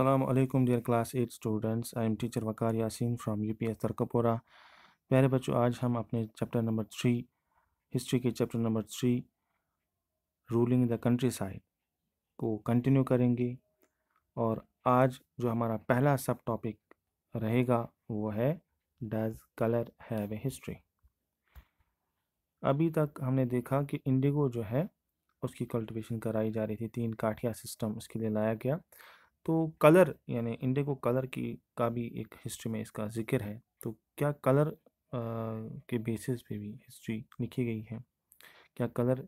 अल्लाम dear class eight students I am teacher Waqar Yaseen from U P S Tarakpora प्यारे बच्चों आज हम अपने चैप्टर नंबर थ्री हिस्ट्री के chapter number three ruling the country side को कंटिन्यू करेंगे और आज जो हमारा पहला सब टॉपिक रहेगा वो है does colour have a history अभी तक हमने देखा कि इंडिगो जो है उसकी कल्टीवेशन कराई जा रही थी तीन काठिया सिस्टम उसके लिए लाया गया तो कलर यानी इंडिगो कलर की का भी एक हिस्ट्री में इसका जिक्र है तो क्या कलर आ, के बेसिस पे भी हिस्ट्री लिखी गई है क्या कलर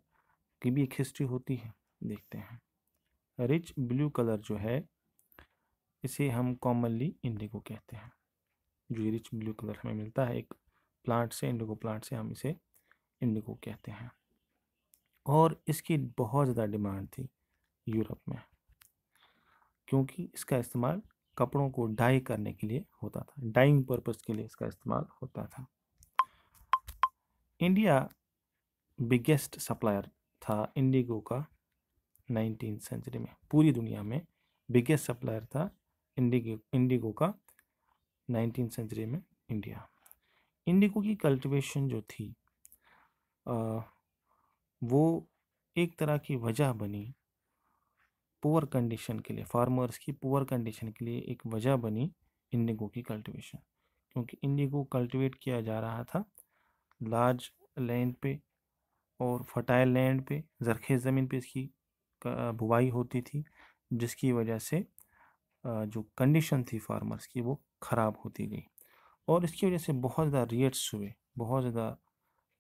की भी एक हिस्ट्री होती है देखते हैं रिच ब्लू कलर जो है इसे हम कॉमनली इंडिगो कहते हैं जो रिच ब्लू कलर हमें मिलता है एक प्लांट से इंडिगो प्लांट से हम इसे इंडिगो कहते हैं और इसकी बहुत ज़्यादा डिमांड थी यूरोप में क्योंकि इसका इस्तेमाल कपड़ों को डाई करने के लिए होता था डाइंग पर्पस के लिए इसका इस्तेमाल होता था इंडिया बिगेस्ट सप्लायर था इंडिगो का नाइनटीन सेंचुरी में पूरी दुनिया में बिगेस्ट सप्लायर था इंडिगो इंडिगो का नाइनटीन सेंचुरी में इंडिया इंडिगो की कल्टीवेशन जो थी आ, वो एक तरह की वजह बनी पुअर कंडीशन के लिए फार्मर्स की पुअर कंडीशन के लिए एक वजह बनी इंडिगो की कल्टीवेशन क्योंकि इंडिगो कल्टीवेट किया जा रहा था लार्ज लैंड पे और फर्टाइल लैंड पे जरखेज़ ज़मीन पे इसकी बुवाई होती थी जिसकी वजह से जो कंडीशन थी फार्मर्स की वो ख़राब होती गई और इसकी वजह से बहुत ज़्यादा रेट्स हुए बहुत ज़्यादा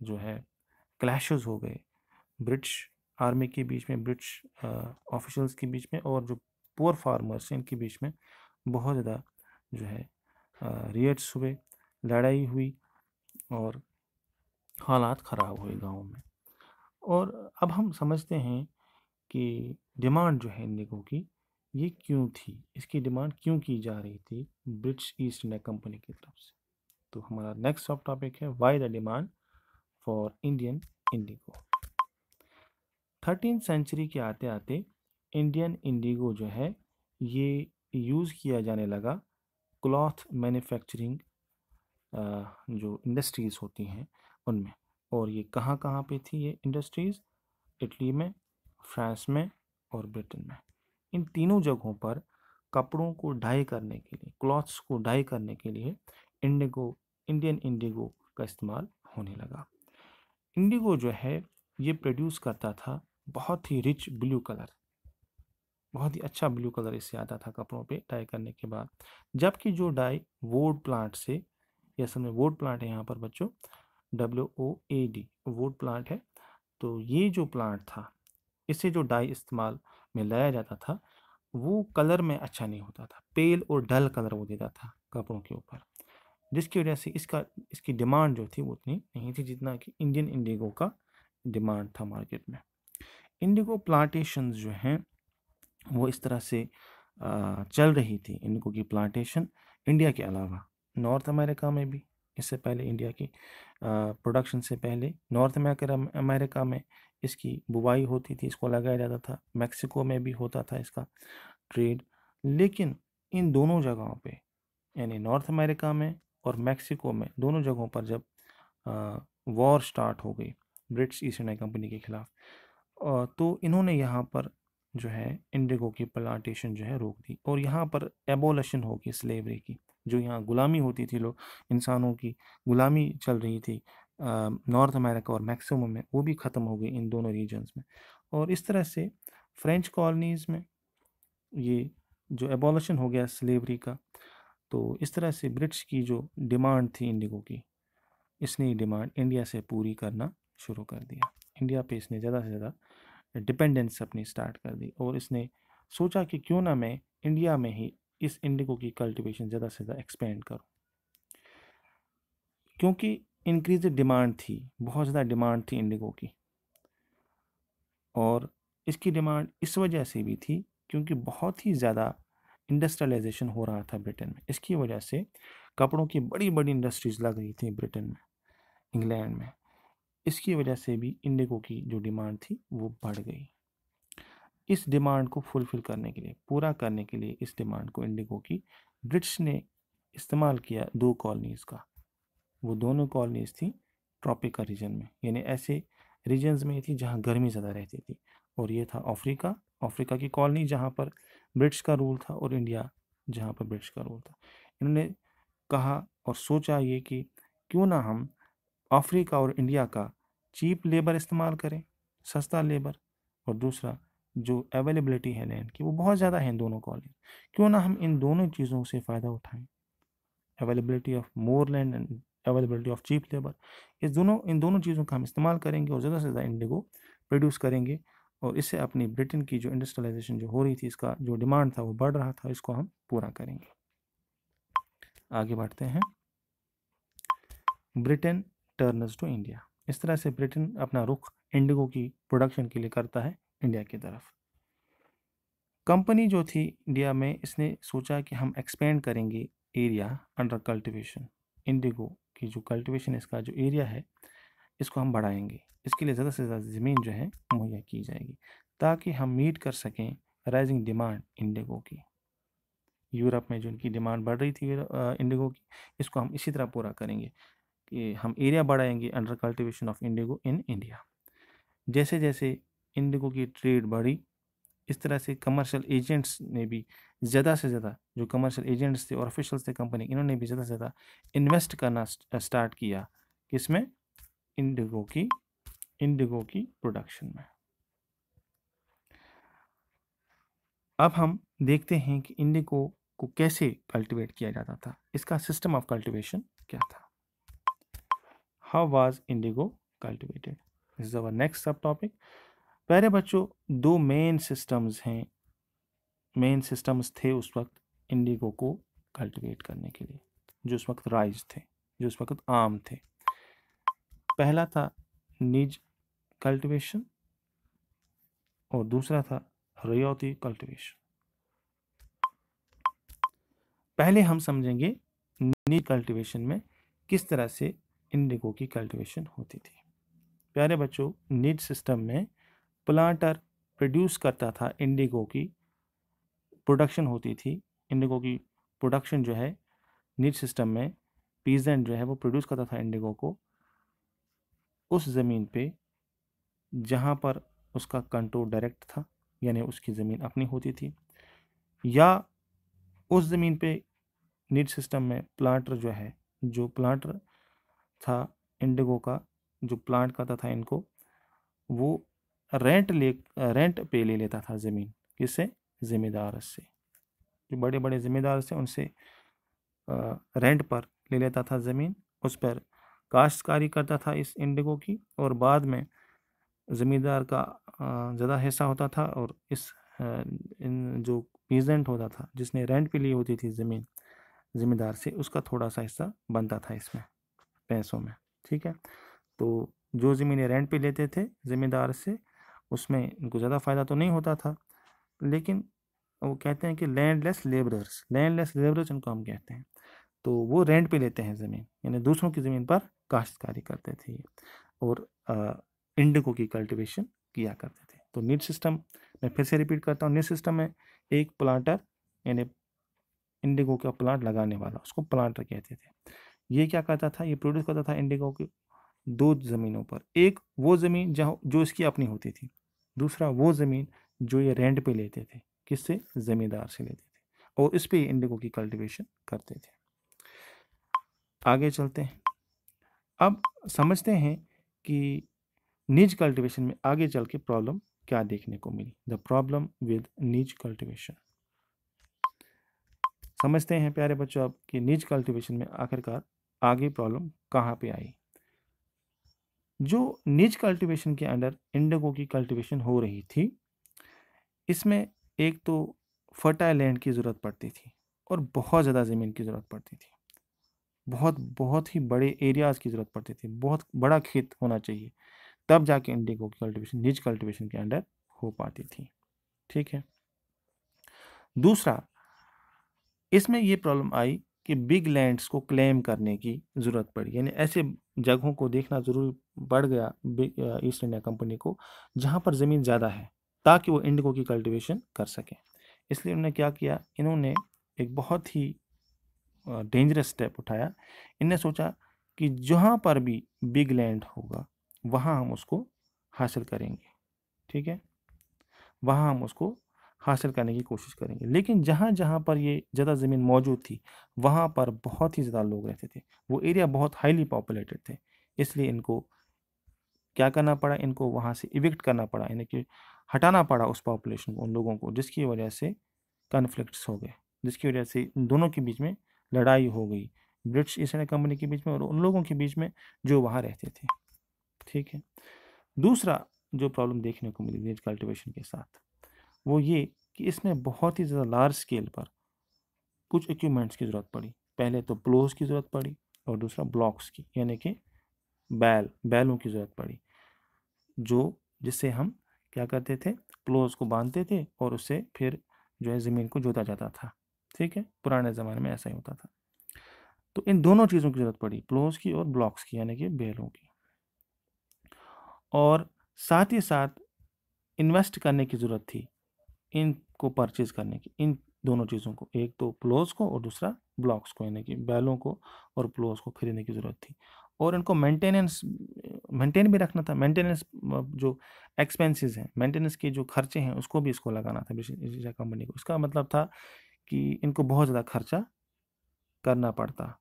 जो है क्लैश हो गए ब्रिटिश आर्मी के बीच में ब्रिटिश ऑफिशल्स के बीच में और जो पुअर फार्मर्स हैं इनके बीच में बहुत ज़्यादा जो है रेट्स हुए लड़ाई हुई और हालात ख़राब हुए गाँव में और अब हम समझते हैं कि डिमांड जो है इन की ये क्यों थी इसकी डिमांड क्यों की जा रही थी ब्रिटिश ईस्ट इंडिया कंपनी की तरफ से तो हमारा नेक्स्ट सब टॉपिक है why the demand for Indian indigo thirteen century के आते आते इंडियन इंडिगो जो है ये यूज़ किया जाने लगा क्लॉथ मैन्युफैक्चरिंग जो इंडस्ट्रीज़ होती हैं उनमें और ये कहाँ कहाँ पे थी ये इंडस्ट्रीज़ इटली में फ्रांस में और ब्रिटेन में इन तीनों जगहों पर कपड़ों को डाई करने के लिए क्लॉथ्स को डाई करने के लिए इंडिगो इंडियन इंडिगो का इस्तेमाल होने लगा इंडिगो जो है ये प्रोड्यूस करता था बहुत ही रिच ब्लू कलर बहुत ही अच्छा ब्लू कलर इससे आता था कपड़ों पे डाई करने के बाद जबकि जो डाई वोड प्लांट से ये असल में वोड प्लांट है यहाँ पर बच्चों W O A D woad plant है तो ये जो प्लांट था इसे जो डाई इस्तेमाल में लाया जाता था वो कलर में अच्छा नहीं होता था पेल और डल कलर वो देता था कपड़ों के ऊपर जिसकी वजह से इसका इसकी डिमांड जो थी वो उतनी नहीं थी जितना कि इंडियन इंडिगो का डिमांड था मार्केट में इंडिगो प्लांटेशन जो हैं वो इस तरह से चल रही थी इंडिगो की प्लांटेशन इंडिया के अलावा नॉर्थ अमेरिका में भी इससे पहले इंडिया की प्रोडक्शन से पहले नॉर्थ अमेरिका अमेरिका में इसकी बुवाई होती थी इसको लगाया जाता था मैक्सिको में भी होता था इसका ट्रेड लेकिन इन दोनों जगहों पे यानी नॉर्थ अमेरिका में और मैक्सिको में दोनों जगहों पर जब वॉर स्टार्ट हो गई ब्रिटिश ईस्ट इंडिया कंपनी के ख़िलाफ़ तो इन्होंने यहाँ पर जो है इंडिगो की प्लांटेशन जो है रोक दी और यहाँ पर एबोलेशन होगी स्लेवरी की जो यहाँ गुलामी होती थी लोग इंसानों की गुलामी चल रही थी नॉर्थ अमेरिका और मैक्सिमम में वो भी ख़त्म हो गई इन दोनों रीजन्स में और इस तरह से फ्रेंच कॉलोनीज़ में ये जो एबोलेशन हो गया स्लेवरी का तो इस तरह से ब्रिटिश की जो डिमांड थी इंडिगो की इसने डिमांड इंडिया से पूरी करना शुरू कर दिया इंडिया पे इसने ज़्यादा से ज़्यादा डिपेंडेंस अपनी स्टार्ट कर दी और इसने सोचा कि क्यों ना मैं इंडिया में ही इस इंडिगो की कल्टीवेशन ज़्यादा से ज़्यादा एक्सपेंड करूँ क्योंकि इंक्रीज डिमांड थी बहुत ज़्यादा डिमांड थी इंडिगो की और इसकी डिमांड इस वजह से भी थी क्योंकि बहुत ही ज़्यादा इंडस्ट्रियलाइजेशन हो रहा था ब्रिटेन में इसकी वजह से कपड़ों की बड़ी बड़ी इंडस्ट्रीज़ लग रही थी ब्रिटेन में इंग्लैंड में इसकी वजह से भी इंडिगो की जो डिमांड थी वो बढ़ गई इस डिमांड को फुलफिल करने के लिए पूरा करने के लिए इस डिमांड को इंडिगो की ब्रिटिश ने इस्तेमाल किया दो कॉलोनीज़ का वो दोनों कॉलोनीज़ थी ट्रॉपिकल रीजन में यानी ऐसे रीजन्स में थी जहाँ गर्मी ज़्यादा रहती थी और ये था अफ्रीका अफ्रीका की कॉलोनी जहाँ पर ब्रिटिश का रूल था और इंडिया जहाँ पर ब्रिटिश का रूल था इन्होंने कहा और सोचा ये कि क्यों ना हम अफ्रीका और इंडिया का चीप लेबर इस्तेमाल करें सस्ता लेबर और दूसरा जो अवेलेबिलिटी है लैंड की वो बहुत ज़्यादा है इन दोनों कॉलेज क्यों ना हम इन दोनों चीज़ों से फ़ायदा उठाएं availability of more land and availability of cheap labour इस दोनों इन दोनों चीज़ों का हम इस्तेमाल करेंगे और ज़्यादा से ज़्यादा इंडिगो प्रोड्यूस करेंगे और इससे अपनी ब्रिटेन की जो इंडस्ट्रियलाइजेशन जो हो रही थी इसका जो डिमांड था वो बढ़ रहा था इसको हम पूरा करेंगे आगे बढ़ते हैं ब्रिटेन टर्नर्स टू इंडिया इस तरह से ब्रिटेन अपना रुख इंडिगो की प्रोडक्शन के लिए करता है इंडिया की तरफ कंपनी जो थी इंडिया में इसने सोचा कि हम एक्सपेंड करेंगे एरिया अंडर कल्टिवेशन इंडिगो की जो कल्टिवेशन इसका जो एरिया है इसको हम बढ़ाएंगे इसके लिए ज़्यादा से ज़्यादा ज़मीन जो है मुहैया की जाएगी ताकि हम मीट कर सकें राइजिंग डिमांड इंडिगो की यूरोप में जो इनकी डिमांड बढ़ रही थी इंडिगो की इसको हम इसी तरह पूरा करेंगे कि हम एरिया बढ़ाएंगे under cultivation of indigo in India जैसे जैसे इंडिगो की ट्रेड बढ़ी इस तरह से कमर्शियल एजेंट्स ने भी ज़्यादा से ज़्यादा जो कमर्शियल एजेंट्स थे और ऑफिशल्स थे कंपनी इन्होंने भी ज़्यादा से ज़्यादा इन्वेस्ट करना स्टार्ट किया किसमें इंडिगो की इंडिगो की प्रोडक्शन में अब हम देखते हैं कि इंडिगो को कैसे कल्टीवेट किया जाता था इसका सिस्टम ऑफ कल्टीवेशन क्या था how was indigo cultivated is our next sub topic पहले बच्चों दो मेन सिस्टम्स हैं मेन सिस्टम्स थे उस वक्त इंडिगो को कल्टिवेट करने के लिए जो उस वक्त राइज थे जो उस वक्त आम थे पहला था निज कल्टिवेशन और दूसरा था रियाती कल्टिवेशन पहले हम समझेंगे निज कल्टिवेशन में किस तरह से इंडिगो की कल्टीवेशन होती थी प्यारे बच्चों नीड सिस्टम में प्लांटर प्रोड्यूस करता था इंडिगो की प्रोडक्शन होती थी इंडिगो की प्रोडक्शन जो है नीड सिस्टम में पीजेंट जो है वो प्रोड्यूस करता था इंडिगो को उस ज़मीन पे जहाँ पर उसका कंट्रोल डायरेक्ट था यानी उसकी ज़मीन अपनी होती थी या उस ज़मीन पे नीड सिस्टम में प्लांटर जो है जो प्लांटर था इंडिगो का जो प्लांट का था इनको वो रेंट ले रेंट पे ले लेता था ज़मीन किससे ज़िम्मेदार से जो बड़े बड़े ज़िम्मेदार से उनसे रेंट पर ले लेता था ज़मीन उस पर काश्तकारी करता था इस इंडिगो की और बाद में ज़मींदार का ज़्यादा हिस्सा होता था और इस इन जो पीजेंट होता था जिसने रेंट पे ली होती थी ज़मीन ज़िम्मेदार से उसका थोड़ा सा हिस्सा बनता था इसमें पैसों में ठीक है तो जो ज़मीनें रेंट पे लेते थे ज़मींदार से उसमें इनको ज़्यादा फ़ायदा तो नहीं होता था लेकिन वो कहते हैं कि लैंडलेस लेबरर्स लैंडलेस लेबरर्स इनको हम कहते हैं तो वो रेंट पे लेते हैं ज़मीन यानी दूसरों की ज़मीन पर काश्तकारी करते थे और इंडिको की कल्टिवेशन किया करते थे तो नीट सिस्टम मैं फिर से रिपीट करता हूँ नीट सिस्टम में एक प्लांटर यानी इंडिगो का प्लांट लगाने वाला उसको प्लांटर कहते थे ये क्या करता था ये प्रोड्यूस करता था इंडिगो की दो ज़मीनों पर एक वो ज़मीन जहाँ जो इसकी अपनी होती थी दूसरा वो ज़मीन जो ये रेंट पे लेते थे किससे ज़मींदार से लेते थे और इस पर इंडिगो की कल्टिवेशन करते थे आगे चलते हैं अब समझते हैं कि निज कल्टिवेशन में आगे चल के प्रॉब्लम क्या देखने को मिली the problem with nij cultivation समझते हैं प्यारे बच्चों आप कि निज कल्टिवेशन में आखिरकार आगे प्रॉब्लम कहाँ पे आई जो निज कल्टीवेशन के अंडर इंडिगो की कल्टीवेशन हो रही थी इसमें एक तो फर्टाइल लैंड की ज़रूरत पड़ती थी और बहुत ज़्यादा ज़मीन की ज़रूरत पड़ती थी बहुत बहुत ही बड़े एरियाज़ की ज़रूरत पड़ती थी बहुत बड़ा खेत होना चाहिए तब जाके इंडिगो की कल्टिवेशन निज कल्टिवेशन के अंडर हो पाती थी ठीक है दूसरा इसमें ये प्रॉब्लम आई कि बिग लैंड्स को क्लेम करने की ज़रूरत पड़ी यानी ऐसे जगहों को देखना जरूरी बढ़ गया ईस्ट इंडिया कंपनी को जहाँ पर ज़मीन ज़्यादा है ताकि वो इंडिगो की कल्टिवेशन कर सकें इसलिए उन्होंने क्या किया इन्होंने एक बहुत ही डेंजरस स्टेप उठाया इनने सोचा कि जहाँ पर भी बिग लैंड होगा वहाँ हम उसको हासिल करेंगे ठीक है वहाँ हम उसको हासिल करने की कोशिश करेंगे लेकिन जहाँ जहाँ पर ये ज़्यादा ज़मीन मौजूद थी वहाँ पर बहुत ही ज़्यादा लोग रहते थे वो एरिया बहुत हाईली पॉपुलेटेड थे इसलिए इनको क्या करना पड़ा इनको वहाँ से इविक्ट करना पड़ा यानी कि हटाना पड़ा उस पॉपुलेशन को उन लोगों को जिसकी वजह से कन्फ्लिक्ट्स हो गए जिसकी वजह से दोनों के बीच में लड़ाई हो गई ब्रिटिश ईस्ट इंडिया कंपनी के बीच में और उन लोगों के बीच में जो वहाँ रहते थे ठीक है दूसरा जो प्रॉब्लम देखने को मिली वेज कल्टिवेशन के साथ वो ये कि इसमें बहुत ही ज़्यादा लार्ज स्केल पर कुछ इक्विपमेंट्स की ज़रूरत पड़ी पहले तो प्लोज की ज़रूरत पड़ी और दूसरा ब्लॉक्स की यानी कि बैल बैलों की ज़रूरत पड़ी जो जिससे हम क्या करते थे प्लोज को बांधते थे और उससे फिर जो है ज़मीन को जोता जाता था ठीक है पुराने ज़माने में ऐसा ही होता था तो इन दोनों चीज़ों की ज़रूरत पड़ी प्लोज की और ब्लॉक्स की यानी कि बेलों की और साथ ही साथ इन्वेस्ट करने की ज़रूरत थी इनको परचेज करने की इन दोनों चीज़ों को एक तो प्लोज को और दूसरा ब्लॉक्स को यानी कि बैलों को और प्लोज को खरीदने की ज़रूरत थी और इनको मेंटेनेंस मेंटेन भी रखना था मेंटेनेंस जो एक्सपेंसेस हैं मेंटेनेंस के जो खर्चे हैं उसको भी इसको लगाना था एशिया कंपनी को इसका मतलब था कि इनको बहुत ज़्यादा खर्चा करना पड़ता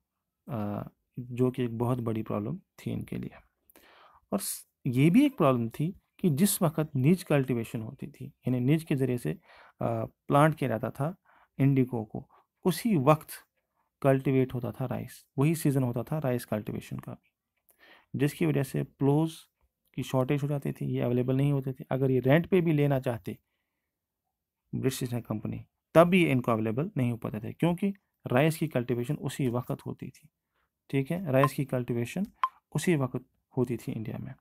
जो कि एक बहुत बड़ी प्रॉब्लम थी इनके लिए और ये भी एक प्रॉब्लम थी कि जिस वक्त नीज कल्टीवेशन होती थी यानी नीज के ज़रिए से प्लांट किया जाता था इंडिगो को उसी वक्त कल्टीवेट होता था राइस वही सीज़न होता था राइस कल्टीवेशन का जिसकी वजह से प्लोज की शॉर्टेज हो जाती थी ये अवेलेबल नहीं होते थे अगर ये रेंट पे भी लेना चाहते ब्रिटिश कंपनी तब भी इनको अवेलेबल नहीं हो पाते थे क्योंकि राइस की कल्टीवेशन उसी वक्त होती थी ठीक है राइस की कल्टीवेशन उसी वक्त होती थी इंडिया में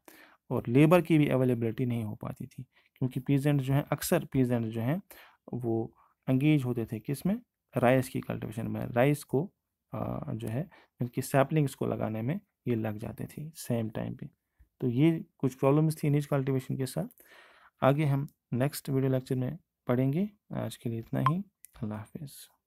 और लेबर की भी अवेलेबिलिटी नहीं हो पाती थी क्योंकि पीजेंट जो हैं अक्सर पीजेंट जो हैं वो अंगेज होते थे किस में राइस की कल्टिवेशन में राइस को आ, जो है उनकी सैपलिंग्स को लगाने में ये लग जाते थे सेम टाइम पे तो ये कुछ प्रॉब्लम्स थी नीच कल्टिवेशन के साथ आगे हम नेक्स्ट वीडियो लेक्चर में पढ़ेंगे आज के लिए इतना ही अल्लाह हाफिज़